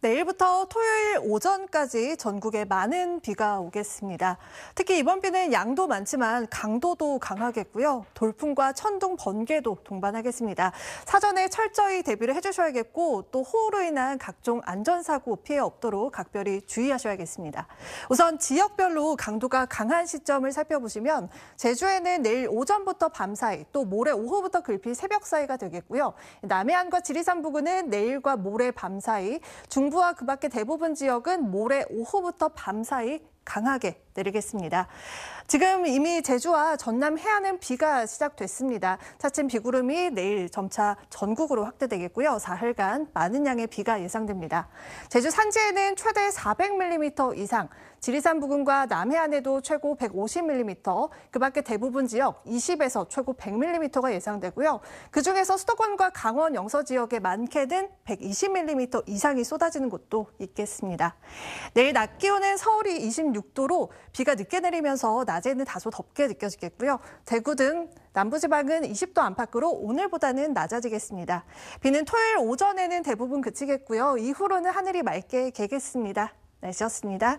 내일부터 토요일 오전까지 전국에 많은 비가 오겠습니다. 특히 이번 비는 양도 많지만 강도도 강하겠고요. 돌풍과 천둥, 번개도 동반하겠습니다. 사전에 철저히 대비를 해주셔야겠고 또 호우로 인한 각종 안전사고 피해 없도록 각별히 주의하셔야겠습니다. 우선 지역별로 강도가 강한 시점을 살펴보시면 제주에는 내일 오전부터 밤 사이 또 모레 오후부터 글피 새벽 사이가 되겠고요. 남해안과 지리산 부근은 내일과 모레 밤 사이 중 중부와 그 밖의 대부분 지역은 모레 오후부터 밤사이 강하게 내리겠습니다. 지금 이미 제주와 전남 해안은 비가 시작됐습니다. 차츰 비구름이 내일 점차 전국으로 확대되겠고요. 사흘간 많은 양의 비가 예상됩니다. 제주 산지에는 최대 400mm 이상, 지리산 부근과 남해안에도 최고 150mm, 그 밖에 대부분 지역 20에서 최고 100mm가 예상되고요. 그중에서 수도권과 강원 영서 지역에 많게는 120mm 이상이 쏟아지는 곳도 있겠습니다. 내일 낮 기온은 서울이 26 6도로 비가 늦게 내리면서 낮에는 다소 덥게 느껴지겠고요. 대구 등 남부지방은 20도 안팎으로 오늘보다는 낮아지겠습니다. 비는 토요일 오전에는 대부분 그치겠고요. 이후로는 하늘이 맑게 개겠습니다. 날씨였습니다.